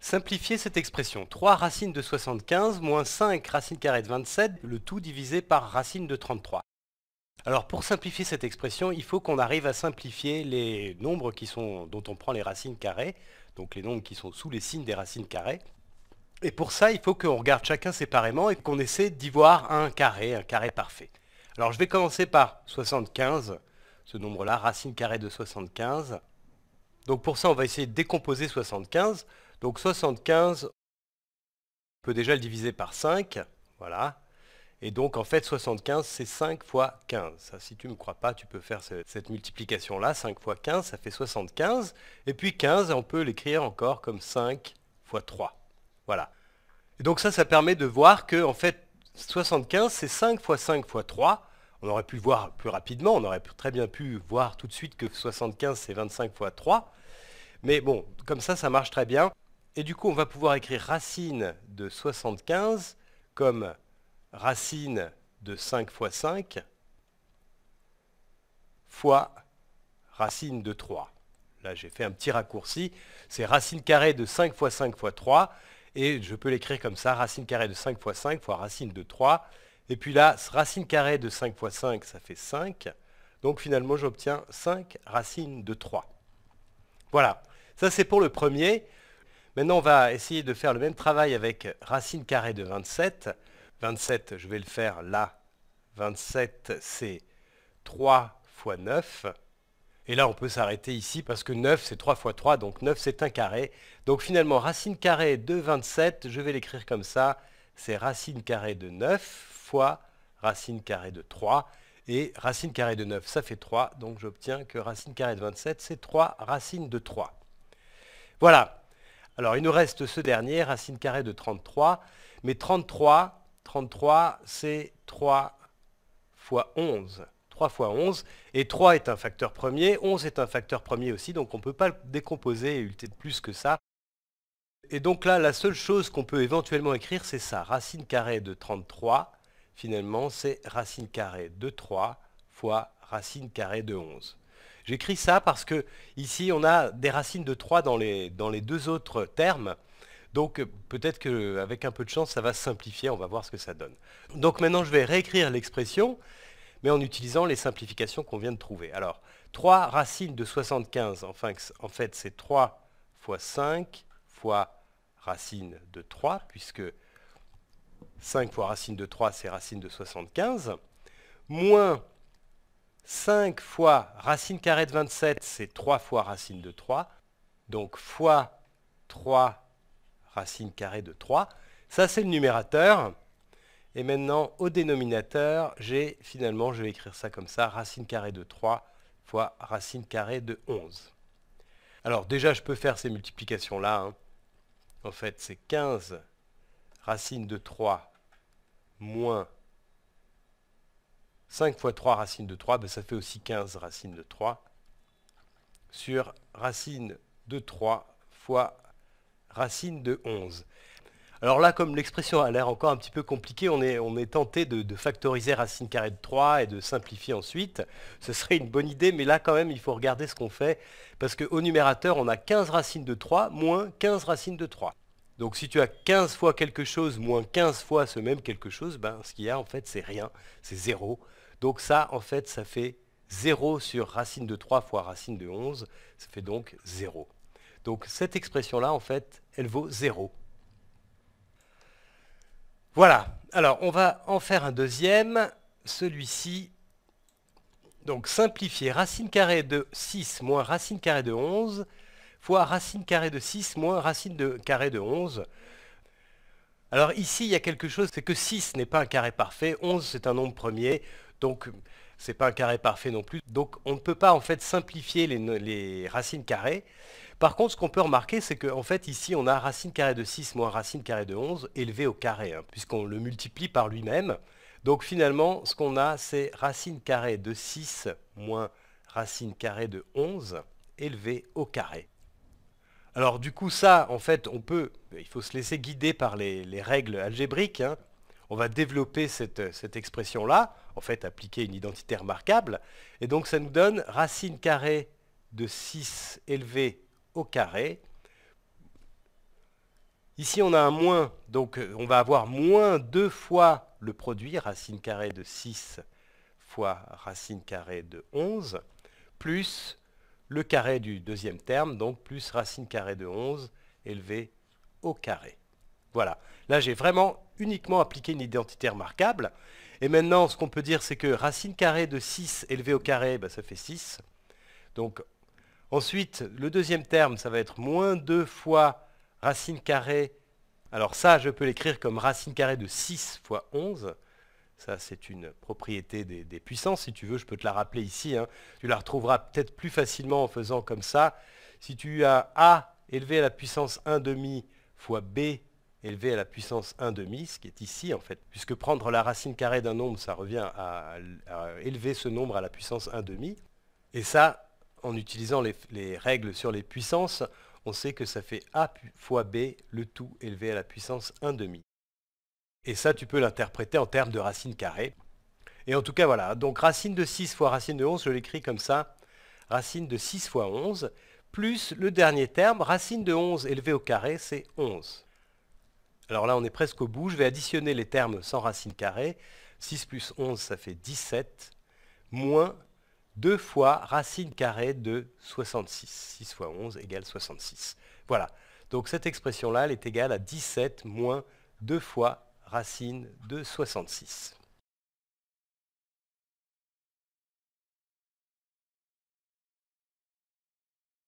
Simplifier cette expression. 3 racines de 75 moins 5 racines carrées de 27, le tout divisé par racine de 33. Alors pour simplifier cette expression, il faut qu'on arrive à simplifier les nombres qui sont, dont on prend les racines carrées, donc les nombres qui sont sous les signes des racines carrées. Et pour ça, il faut qu'on regarde chacun séparément et qu'on essaie d'y voir un carré, un carré parfait. Alors je vais commencer par 75, ce nombre-là, racine carrée de 75. Donc pour ça, on va essayer de décomposer 75. Donc 75, on peut déjà le diviser par 5, voilà. Et donc en fait 75 c'est 5 fois 15. si tu ne me crois pas, tu peux faire cette multiplication là. 5 fois 15 ça fait 75. Et puis 15 on peut l'écrire encore comme 5 fois 3. Voilà. Et donc ça, ça permet de voir que en fait 75 c'est 5 fois 5 fois 3. On aurait pu le voir plus rapidement, on aurait très bien pu voir tout de suite que 75 c'est 25 fois 3. Mais bon, comme ça, ça marche très bien. Et du coup, on va pouvoir écrire racine de 75 comme racine de 5 fois 5 fois racine de 3. Là, j'ai fait un petit raccourci. C'est racine carrée de 5 fois 5 fois 3. Et je peux l'écrire comme ça, racine carrée de 5 fois 5 fois racine de 3. Et puis là, racine carrée de 5 fois 5, ça fait 5. Donc finalement, j'obtiens 5 racines de 3. Voilà, ça c'est pour le premier. Maintenant, on va essayer de faire le même travail avec racine carrée de 27. 27, je vais le faire là. 27, c'est 3 fois 9. Et là, on peut s'arrêter ici parce que 9, c'est 3 fois 3, donc 9, c'est un carré. Donc finalement, racine carrée de 27, je vais l'écrire comme ça. C'est racine carrée de 9 fois racine carrée de 3. Et racine carrée de 9, ça fait 3. Donc j'obtiens que racine carrée de 27, c'est 3 racine de 3. Voilà, alors il nous reste ce dernier, racine carrée de 33, mais 33, 33 c'est 3 fois 11. 3 fois 11, et 3 est un facteur premier, 11 est un facteur premier aussi, donc on ne peut pas le décomposer et ulter plus que ça. Et donc là, la seule chose qu'on peut éventuellement écrire, c'est ça, racine carrée de 33, finalement c'est racine carrée de 3 fois racine carrée de 11. J'écris ça parce que ici on a des racines de 3 dans les, dans les deux autres termes. Donc euh, peut-être qu'avec un peu de chance, ça va se simplifier, on va voir ce que ça donne. Donc maintenant je vais réécrire l'expression, mais en utilisant les simplifications qu'on vient de trouver. Alors, 3 racines de 75, enfin, en fait c'est 3 fois 5 fois racine de 3, puisque 5 fois racine de 3 c'est racine de 75, moins 5 fois racine carrée de 27, c'est 3 fois racine de 3. Donc fois 3 racine carrée de 3. Ça, c'est le numérateur. Et maintenant, au dénominateur, j'ai finalement, je vais écrire ça comme ça, racine carrée de 3 fois racine carrée de 11. Alors déjà, je peux faire ces multiplications-là. En hein. fait, c'est 15 racine de 3 moins 5 fois 3 racine de 3, ben, ça fait aussi 15 racine de 3 sur racine de 3 fois racine de 11. Alors là, comme l'expression a l'air encore un petit peu compliquée, on est, tenté de, factoriser racine carrée de 3 et de simplifier ensuite. Ce serait une bonne idée, mais là quand même, il faut regarder ce qu'on fait, parce qu'au numérateur, on a 15 racines de 3 moins 15 racines de 3. Donc si tu as 15 fois quelque chose moins 15 fois ce même quelque chose, ben, ce qu'il y a en fait, c'est rien, c'est 0. Donc ça, en fait, ça fait 0 sur racine de 3 fois racine de 11, ça fait donc 0. Donc cette expression-là, en fait, elle vaut 0. Voilà, alors on va en faire un deuxième, celui-ci. Donc simplifier racine carrée de 6 moins racine carrée de 11 fois racine carrée de 6 moins racine de carrée de 11. Alors ici, il y a quelque chose, c'est que 6 n'est pas un carré parfait, 11 c'est un nombre premier, donc ce n'est pas un carré parfait non plus. Donc on ne peut pas en fait simplifier les, racines carrées. Par contre, ce qu'on peut remarquer, c'est qu'en fait ici on a racine carrée de 6 moins racine carrée de 11 élevé au carré, hein, puisqu'on le multiplie par lui-même. Donc finalement, ce qu'on a, c'est racine carrée de 6 moins racine carrée de 11 élevé au carré. Alors du coup ça, en fait, on peut, il faut se laisser guider par les, règles algébriques. Hein on va développer euh, cette, expression-là, en fait appliquer une identité remarquable. Et donc ça nous donne racine carrée de 6 élevé au carré. Ici on a un moins, donc euh, on va avoir moins deux fois le produit, racine carrée de 6 fois racine carrée de 11, plus le carré du deuxième terme, donc plus racine carrée de 11 élevé au carré. Voilà. Là, j'ai vraiment uniquement appliqué une identité remarquable. Et maintenant, ce qu'on peut dire, c'est que racine carrée de 6 élevé au carré, bah, ça fait 6. Donc, ensuite, le deuxième terme, ça va être moins 2 fois racine carrée. Alors ça, je peux l'écrire comme racine carrée de 6 fois 11. Ça, c'est une propriété des, puissances. Si tu veux, je peux te la rappeler ici. Hein. Tu la retrouveras peut-être plus facilement en faisant comme ça. Si tu as A élevé à la puissance 1,5 fois B élevé à la puissance demi, ce qui est ici en fait, puisque prendre la racine carrée d'un nombre, ça revient à, élever ce nombre à la puissance demi. Et ça, en utilisant les, les, règles sur les puissances, on sait que ça fait A fois B, le tout élevé à la puissance demi. Et ça, tu peux l'interpréter en termes de racine carrée. Et en tout cas, voilà, donc racine de 6 fois racine de 11, je l'écris comme ça, racine de 6 fois 11, plus le dernier terme, racine de 11 élevé au carré, c'est 11. Alors là, on est presque au bout. Je vais additionner les termes sans racine carrée. 6 plus 11, ça fait 17, moins 2 fois racine carrée de 66. 6 fois 11 égale 66. Voilà. Donc cette expression-là, elle est égale à 17 moins 2 fois racine de 66.